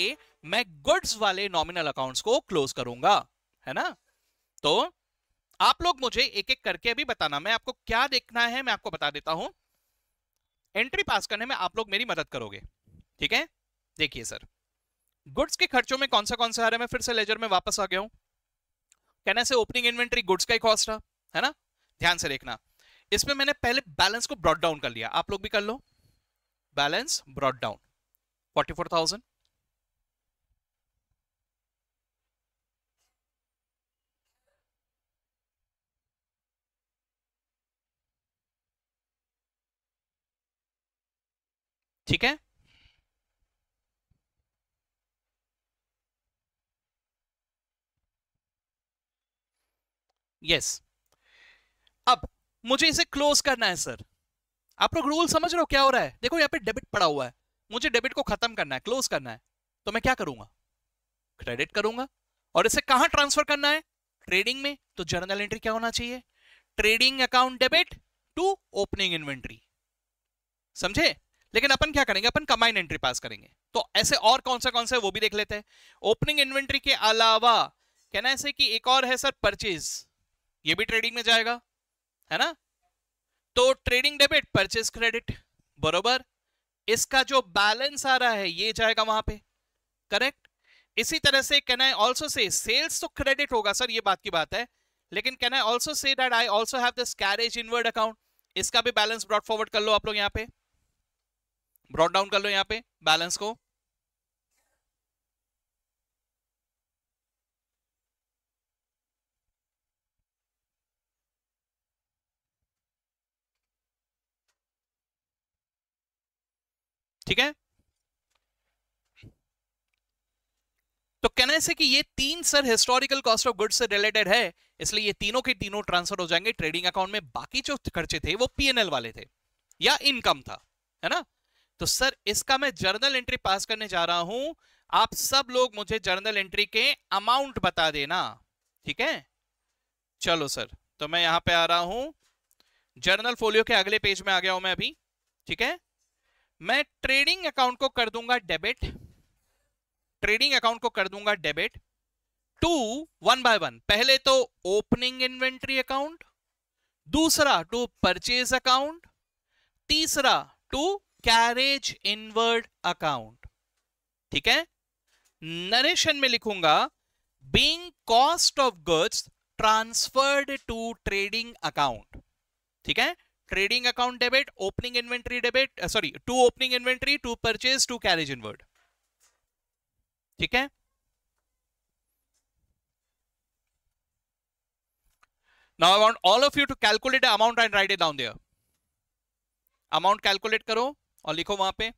[SPEAKER 1] मैं गुड्स वाले नॉमिनल अकाउंट्स को क्लोज करूंगा है ना तो आप लोग मुझे एक एक करके अभी बताना मैं आपको क्या देखना है मैं आपको बता देता हूं एंट्री पास करने में आप लोग मेरी मदद करोगे ठीक है देखिए सर गुड्स के खर्चों में कौन सा कौन सा आ रहा है मैं फिर से लेजर में वापस आ गया हूं कहना से ओपनिंग इन्वेंट्री गुड्स का ही कॉस्ट रहा है ना ध्यान से देखना इसमें मैंने पहले बैलेंस को ब्रॉड डाउन कर लिया आप लोग भी कर लो balance brought down forty four thousand ठीक है यस yes. अब मुझे इसे क्लोज करना है सर आप लोग रूल समझ रहे हो क्या हो रहा है देखो यहाँ पे डेबिट पड़ा हुआ है मुझे डेबिट को खत्म करना है क्लोज करना है तो मैं क्या करूंगा क्रेडिट करूंगा और इसे कहां ट्रांसफर करना है ट्रेडिंग में तो जर्नल एंट्री क्या होना चाहिए trading account debit to opening inventory समझे लेकिन अपन क्या करेंगे अपन कंबाइन एंट्री पास करेंगे तो ऐसे और कौन सा कौन सा वो भी देख लेते हैं ओपनिंग इन्वेंट्री के अलावा कहना ऐसे कि एक और है सर परचेज ये भी ट्रेडिंग में जाएगा है ना तो ट्रेडिंग डेबिट परचेज क्रेडिट बरोबर इसका जो बैलेंस आ रहा है ये जाएगा वहां पे करेक्ट इसी तरह से can I also say sales तो क्रेडिट होगा सर ये बात की बात है लेकिन can I also say that I also have this carriage inward account इसका भी बैलेंस ब्रॉड फॉरवर्ड कर लो आप लोग यहाँ पे ब्रॉड डाउन कर लो यहाँ पे बैलेंस को ठीक है तो कहना से कि ये तीन sir historical cost of goods से रिलेटेड है इसलिए ये तीनों के तीनों ट्रांसफर हो जाएंगे ट्रेडिंग अकाउंट में बाकी जो खर्चे थे वो पीएनएल वाले थे या इनकम था है ना तो सर इसका मैं जर्नल एंट्री पास करने जा रहा हूं आप सब लोग मुझे जर्नल एंट्री के अमाउंट बता देना ठीक है चलो सर तो मैं यहां पे आ रहा हूं जर्नल फोलियो के अगले पेज में आ गया हूं मैं अभी ठीक है मैं ट्रेडिंग अकाउंट को कर दूंगा डेबिट ट्रेडिंग अकाउंट को कर दूंगा debit to one by one पहले तो ओपनिंग इन्वेंट्री अकाउंट दूसरा टू परचेज अकाउंट तीसरा टू कैरेज इनवर्ड अकाउंट ठीक है नरेशन में लिखूंगा being cost of goods transferred to trading account ठीक है trading account debit opening inventory debit sorry to opening inventory to purchase to carriage inward ठीक है now i want all of you to calculate the amount and write it down there amount calculate और लिखो वहां पे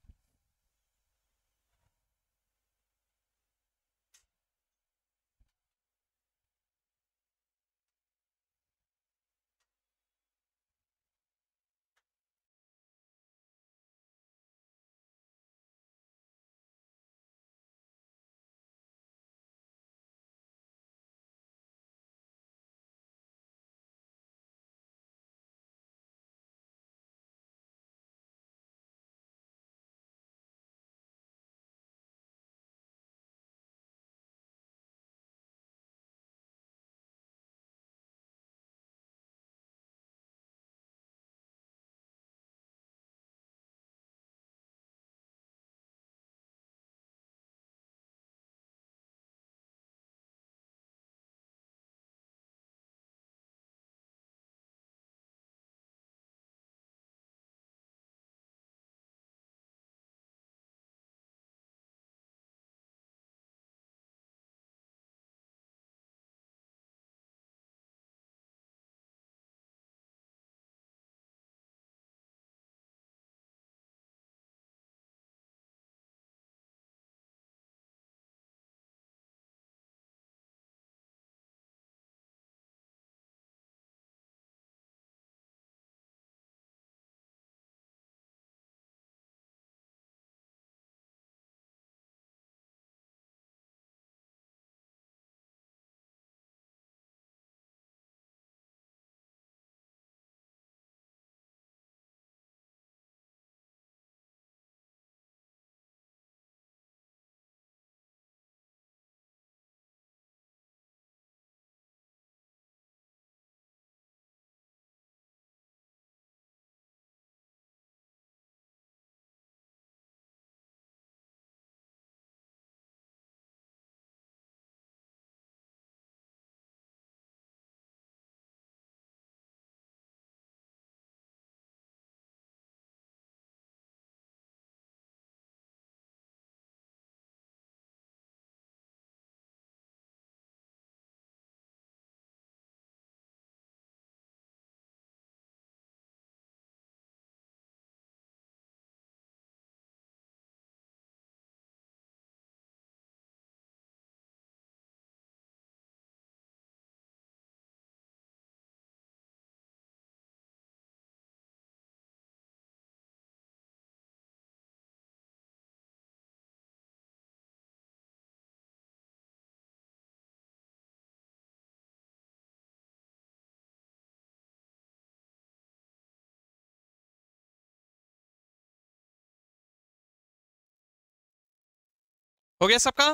[SPEAKER 1] हो गया सबका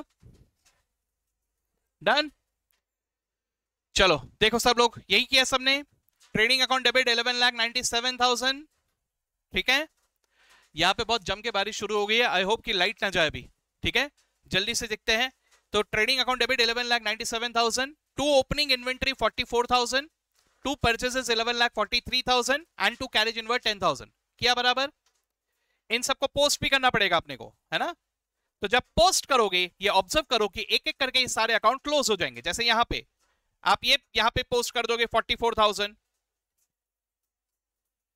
[SPEAKER 1] done चलो देखो सब लोग यही किया सबने trading account debit eleven lakh ninety seven thousand ठीक है यहां पे बहुत जम के बारिश शुरू हो गई है आई होप कि लाइट ना जाए अभी ठीक है जल्दी से देखते हैं तो trading account debit eleven lakh ninety seven thousand to opening inventory forty four thousand to purchases eleven lakh forty three thousand and to carriage inward ten thousand क्या बराबर इन सबको पोस्ट भी करना पड़ेगा अपने को है ना तो जब पोस्ट करोगे ये ऑब्जर्व करो कि एक एक करके ये सारे अकाउंट क्लोज हो जाएंगे जैसे यहां पे आप ये यहां पे पोस्ट कर दोगे 44,000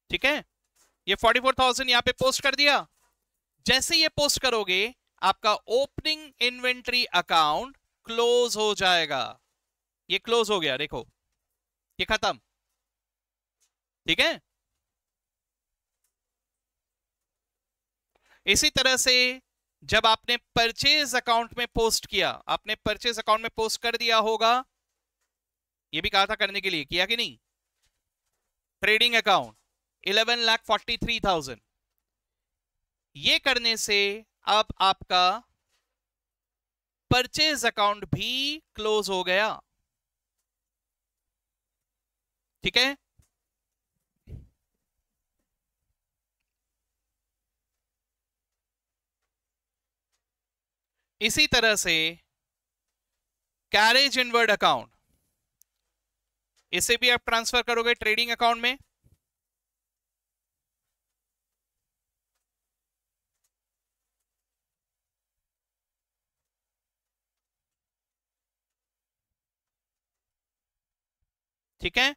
[SPEAKER 1] ठीक है ये 44,000 यहां पर पोस्ट कर दिया जैसे ये पोस्ट करोगे आपका ओपनिंग इन्वेंट्री अकाउंट क्लोज हो जाएगा ये क्लोज हो गया देखो ये खत्म ठीक है इसी तरह से जब आपने परचेज अकाउंट में पोस्ट किया आपने परचेज अकाउंट में पोस्ट कर दिया होगा ये भी कहा था करने के लिए किया कि नहीं trading account eleven lakh forty three thousand ये करने से अब आपका परचेज अकाउंट भी क्लोज हो गया ठीक है इसी तरह से कैरेज इनवर्ड अकाउंट इसे भी आप ट्रांसफर करोगे ट्रेडिंग अकाउंट में ठीक है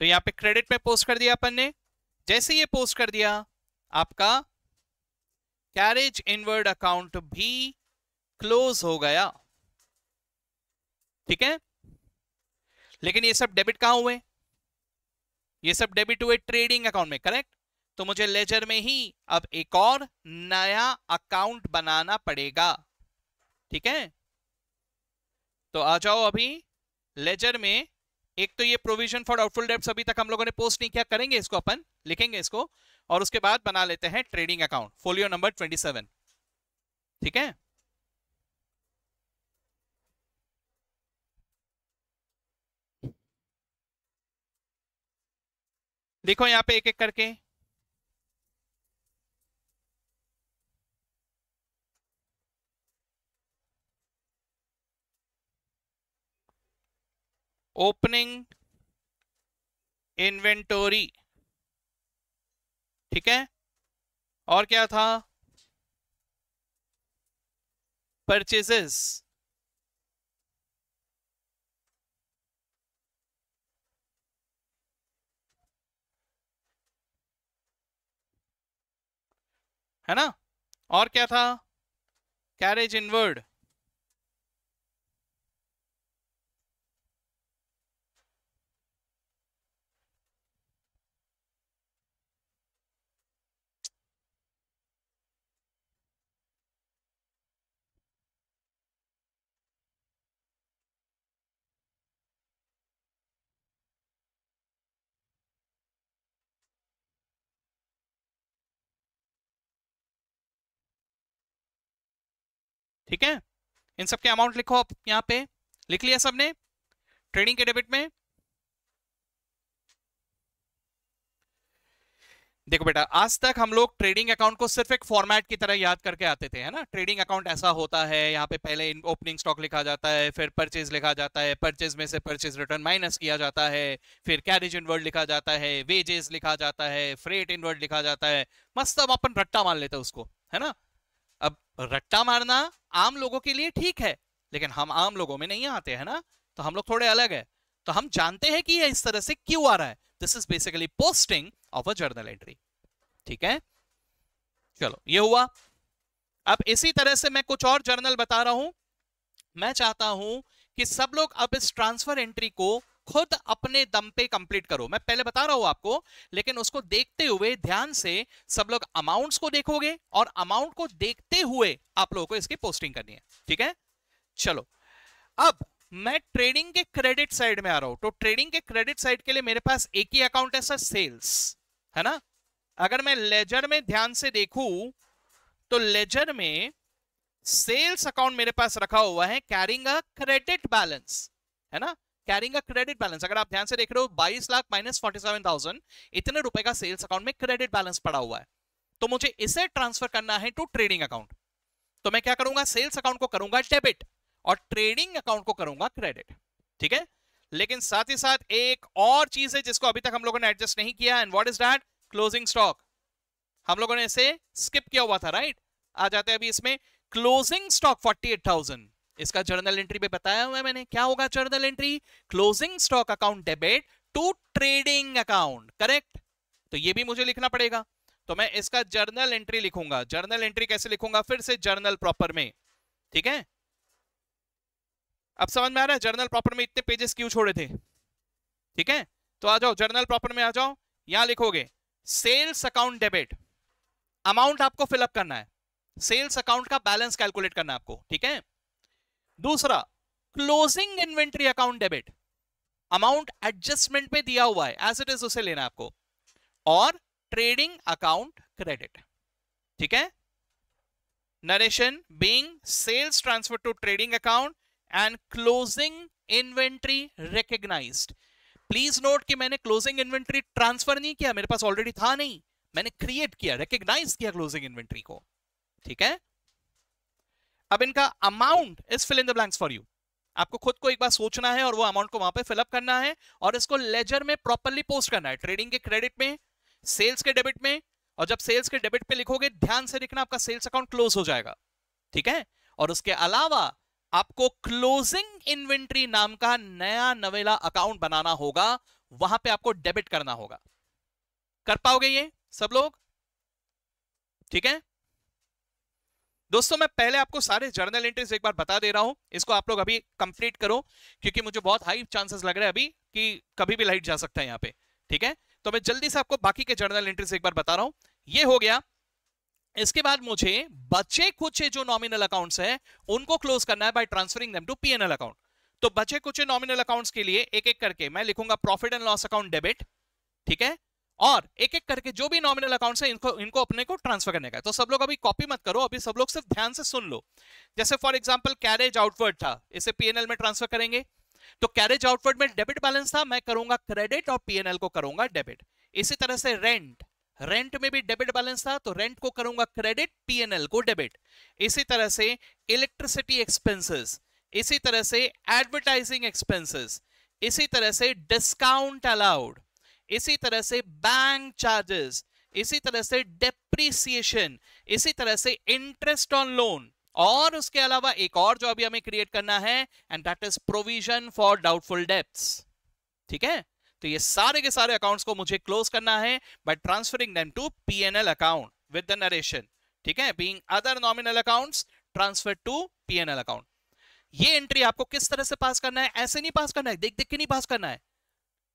[SPEAKER 1] तो यहाँ पे क्रेडिट में पोस्ट कर दिया अपन ने जैसे ये पोस्ट कर दिया आपका कैरेज इनवर्ड अकाउंट भी क्लोज हो गया ठीक है लेकिन ये सब डेबिट कहां हुए ये सब डेबिट हुए ट्रेडिंग अकाउंट में करेक्ट तो मुझे लेजर में ही अब एक और नया अकाउंट बनाना पड़ेगा ठीक है तो आ जाओ अभी लेजर में एक तो ये प्रोविजन फॉर आउटफुल डेप्ट अभी तक हम लोगों ने पोस्ट नहीं किया करेंगे इसको अपन लिखेंगे इसको और उसके बाद बना लेते हैं trading account folio number twenty seven ठीक है देखो यहां पे एक एक करके ओपनिंग इन्वेंटोरी ठीक है और क्या था परचेजेस है ना और क्या था कैरेज इनवर्ड ठीक है इन सबके अमाउंट लिखो आप यहाँ पे लिख लिया सबने ट्रेडिंग के डेबिट में देखो बेटा आज तक हम लोग ट्रेडिंग अकाउंट को सिर्फ एक फॉर्मेट की तरह याद करके आते थे है ना ट्रेडिंग अकाउंट ऐसा होता है यहाँ पे पहले ओपनिंग स्टॉक लिखा जाता है फिर परचेज लिखा जाता है परचेज में से परचेज रिटर्न माइनस किया जाता है फिर कैरेज इनवर्ड लिखा जाता है वेजेस लिखा जाता है फ्रेट इनवर्ड लिखा जाता है मस्त अपन रट्टा मान लेते हैं उसको है ना अब रट्टा मारना आम लोगों के लिए ठीक है लेकिन हम आम लोगों में नहीं आते हैं ना तो हम लोग थोड़े अलग है तो हम जानते हैं कि यह इस तरह से क्यों आ रहा है this is basically posting of a journal entry ठीक है चलो ये हुआ अब इसी तरह से मैं कुछ और जर्नल बता रहा हूं मैं चाहता हूं कि सब लोग अब इस ट्रांसफर एंट्री को खुद अपने दम पे कंप्लीट करो मैं पहले बता रहा हूं आपको लेकिन उसको देखते हुए ध्यान से सब लोग अमाउंट्स को देखोगे और अमाउंट को देखते हुए आप लोगों को इसकी पोस्टिंग करनी है ठीक है चलो अब मैं ट्रेडिंग के क्रेडिट साइड में आ रहा हूं तो ट्रेडिंग के क्रेडिट साइड के लिए मेरे पास एक ही अकाउंट है सर सेल्स है ना अगर मैं लेजर में ध्यान से देखू तो लेजर में सेल्स अकाउंट मेरे पास रखा हुआ है कैरिंग अ क्रेडिट बैलेंस है ना कैरिंग क्रेडिट बैलेंस अगर आप ध्यान से देख रहे हो बाईस lakh minus forty seven thousand इतने रुपए का सेल्स अकाउंट में क्रेडिट बैलेंस पड़ा हुआ है तो मुझे इसे ट्रांसफर करना है टू ट्रेडिंग अकाउंट तो मैं क्या करूंगा सेल्स अकाउंट को करूंगा डेबिट और ट्रेडिंग अकाउंट को करूंगा क्रेडिट ठीक है लेकिन साथ ही साथ एक और चीज है जिसको अभी तक हम लोगों ने एडजस्ट नहीं किया and what is that closing stock हम लोगों ने इसे स्किप किया हुआ था राइट आ जाते हैं अभी इसमें closing stock forty eight thousand इसका जर्नल एंट्री पे बताया हुआ है मैंने क्या होगा journal entry closing stock account debit to trading account correct तो ये भी मुझे लिखना पड़ेगा तो मैं इसका जर्नल एंट्री लिखूंगा जर्नल एंट्री कैसे लिखूंगा फिर से जर्नल प्रॉपर में ठीक है अब समझ में आ रहा है जर्नल प्रॉपर में इतने पेजेस क्यों छोड़े थे ठीक है तो आ जाओ जर्नल प्रॉपर में आ जाओ यहां लिखोगे सेल्स अकाउंट डेबिट अमाउंट आपको फिलअप करना है सेल्स अकाउंट का बैलेंस कैलकुलेट करना है आपको ठीक है दूसरा closing inventory account debit amount adjustment पे दिया हुआ है एज इट इज उसे लेना आपको और ट्रेडिंग अकाउंट क्रेडिट ठीक है narration being sales transfer to trading account and closing inventory recognise please note कि मैंने क्लोजिंग इन्वेंट्री ट्रांसफर नहीं किया मेरे पास ऑलरेडी था नहीं मैंने क्रिएट किया रिकग्नाइज किया क्लोजिंग इन्वेंट्री को ठीक है अब इनका amount is fill in the blanks for you आपको खुद को एक बार सोचना है और वो अमाउंट को वहां पे फिलअप करना है और इसको लेजर में प्रॉपरली पोस्ट करना है ट्रेडिंग के क्रेडिट में सेल्स के डेबिट में और जब सेल्स के डेबिट पे लिखोगे ध्यान से लिखना आपका सेल्स अकाउंट क्लोज हो जाएगा ठीक है और उसके अलावा आपको क्लोजिंग इन्वेंट्री नाम का नया नवेला अकाउंट बनाना होगा वहां पे आपको डेबिट करना होगा कर पाओगे ये सब लोग ठीक है दोस्तों मैं पहले आपको सारे जर्नल एंट्रीज एक बार बता दे रहा हूं इसको आप लोग अभी कंप्लीट करो क्योंकि मुझे बहुत हाई चांसेस लग रहे हैं अभी कि कभी भी लाइट जा सकता है यहाँ पे ठीक है तो मैं जल्दी से आपको बाकी के जर्नल एंट्रीज एक बार बता रहा हूं ये हो गया इसके बाद मुझे बचे कुछ जो नॉमिनल अकाउंट्स हैं उनको क्लोज करना है by transferring them to PNL account तो बचे कुछ नॉमिनल अकाउंट्स के लिए एक एक करके मैं लिखूंगा profit and loss account debit ठीक है और एक एक करके जो भी नॉमिनल अकाउंट है इनको इनको अपने को ट्रांसफर करने का तो सब लोग अभी कॉपी मत करो अभी सब लोग सिर्फ ध्यान से सुन लो जैसे फॉर एग्जाम्पल कैरेज आउटवर्ड था इसे पीएनएल में ट्रांसफर करेंगे तो कैरेज आउटवर्ड में डेबिट बैलेंस था मैं करूंगा क्रेडिट और पीएनएल को करूंगा डेबिट इसी तरह से रेंट रेंट में भी डेबिट बैलेंस था तो रेंट को करूंगा क्रेडिट पीएनएल को डेबिट इसी तरह से इलेक्ट्रिसिटी एक्सपेंसेस इसी तरह से एडवर्टाइजिंग एक्सपेंसेस इसी तरह से डिस्काउंट अलाउड इसी तरह से बैंक चार्जेस इसी तरह से डेप्रीसिएशन इसी तरह से इंटरेस्ट ऑन लोन और उसके अलावा एक और जो अभी हमें क्रिएट करना है and that is provision for doubtful debts ठीक है तो ये सारे के सारे अकाउंट्स को मुझे क्लोज करना है by transferring them to PNL account with the narration ठीक है being other nominal accounts transfer to PNL account ये एंट्री आपको किस तरह से पास करना है ऐसे नहीं पास करना है देख देख के नहीं पास करना है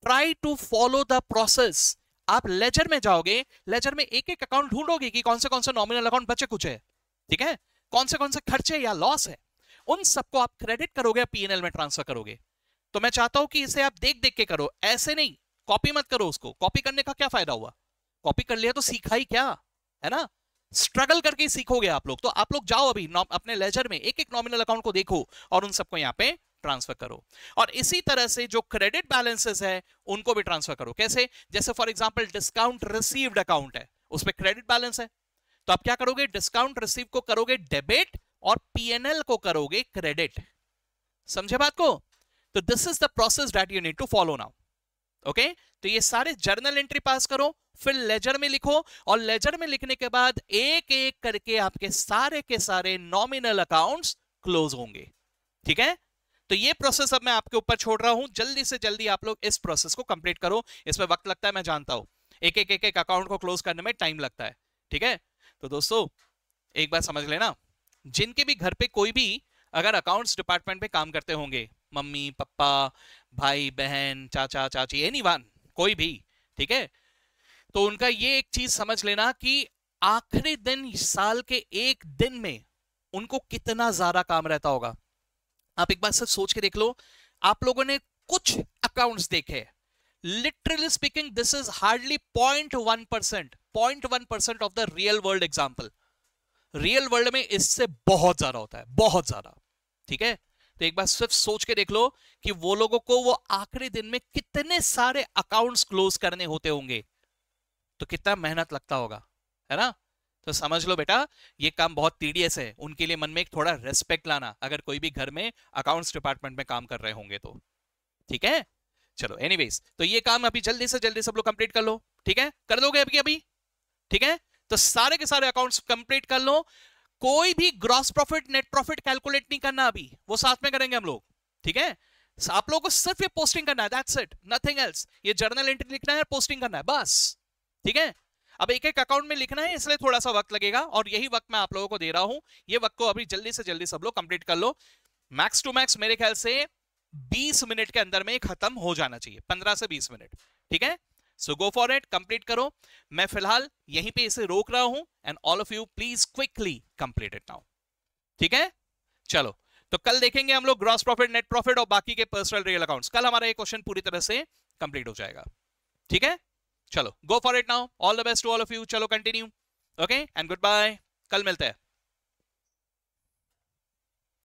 [SPEAKER 1] try to follow the process आप लेजर में जाओगे लेजर में एक एक अकाउंट ढूंढोगे कि कौन से कौन से नॉमिनल अकाउंट बचे कुछ है ठीक है कौन से कौन से खर्चे या लॉस है उन सबको आप क्रेडिट करोगे पीएनएल में ट्रांसफर करोगे तो मैं चाहता हूं कि इसे आप देख देख के करो ऐसे नहीं कॉपी मत करो उसको कॉपी करने का क्या फायदा हुआ कॉपी कर लिया तो सीखा ही क्या है ना स्ट्रगल करके सीखोगे आप लोग तो आप लोग जाओ अभी अपने लेजर में एक एक नॉमिनल अकाउंट को देखो और उन सबको यहाँ पे ट्रांसफर करो और इसी तरह से जो क्रेडिट बैलेंसेस है उनको भी ट्रांसफर करो कैसे जैसे for example discount received account है उसमें क्रेडिट बैलेंस है तो आप क्या करोगे डिस्काउंट रिसीव को करोगे डेबिट और पीएनएल को करोगे क्रेडिट समझे बात को तो this is the process that you need to follow now okay तो ये सारे जर्नल एंट्री पास करो फिर लेजर में लिखो और लेजर में लिखने के बाद एक एक करके आपके सारे के सारे नॉमिनल अकाउंट्स क्लोज होंगे ठीक है तो ये प्रोसेस अब मैं आपके ऊपर छोड़ रहा हूं जल्दी से जल्दी आप लोग इस प्रोसेस को कंप्लीट करो इसमें वक्त लगता है मैं जानता हूं एक एक एक एक अकाउंट को क्लोज करने में टाइम लगता है ठीक है तो दोस्तों एक बार समझ लेना जिनके भी घर पे कोई भी अगर अकाउंट्स डिपार्टमेंट पे काम करते होंगे मम्मी पप्पा भाई बहन चाचा चाची एनी वन कोई भी ठीक है तो उनका ये एक चीज समझ लेना कि आखिरी दिन साल के एक दिन में उनको कितना ज्यादा काम रहता होगा आप एक बार सोच के देख लो आप लोगों ने कुछ अकाउंट्स देखे literally speaking this is hardly point one percent point one percent of the real world example real world में इससे बहुत ज्यादा होता है बहुत ज्यादा ठीक है तो एक बार सिर्फ सोच के देख लो कि वो लोगों को वो आखिरी दिन में कितने सारे अकाउंट्स क्लोज करने होते होंगे तो कितना मेहनत लगता होगा है ना तो समझ लो बेटा ये काम बहुत टीडीएस है उनके लिए मन में एक थोड़ा रेस्पेक्ट लाना अगर कोई भी घर में अकाउंट्स डिपार्टमेंट में काम कर रहे होंगे तो ठीक है चलो एनीवेज तो ये काम अभी जल्दी से जल्दी सब लोग कंप्लीट कर लो ठीक है कर दोगे अभी अभी ठीक है तो सारे के सारे अकाउंट्स कंप्लीट कर लो कोई भी gross profit net profit calculate नहीं करना अभी वो साथ में करेंगे हम लोग ठीक है आप लोगों को सिर्फ ये पोस्टिंग करना है दैट्स इट नथिंग एल्स ये जर्नल एंट्री लिखना है पोस्टिंग करना है बस ठीक है अब एक एक अकाउंट में लिखना है इसलिए थोड़ा सा वक्त लगेगा और यही वक्त मैं आप लोगों को दे रहा हूं ये वक्त को अभी जल्दी से जल्दी सब लोग कंप्लीट कर लो मैक्स टू मैक्स मेरे ख्याल से 20 मिनट के अंदर में खत्म हो जाना चाहिए 15 से 20 मिनट ठीक है so go for it complete करो मैं फिलहाल यहीं पे इसे रोक रहा हूं and all of you please quickly complete it now ठीक है चलो तो कल देखेंगे हम लोग ग्रॉस प्रॉफिट नेट प्रॉफिट और बाकी के पर्सनल रियल अकाउंट्स कल हमारा ये क्वेश्चन पूरी तरह से कंप्लीट हो जाएगा ठीक है चलो go for it now all the best to all of you चलो continue okay and goodbye कल मिलते हैं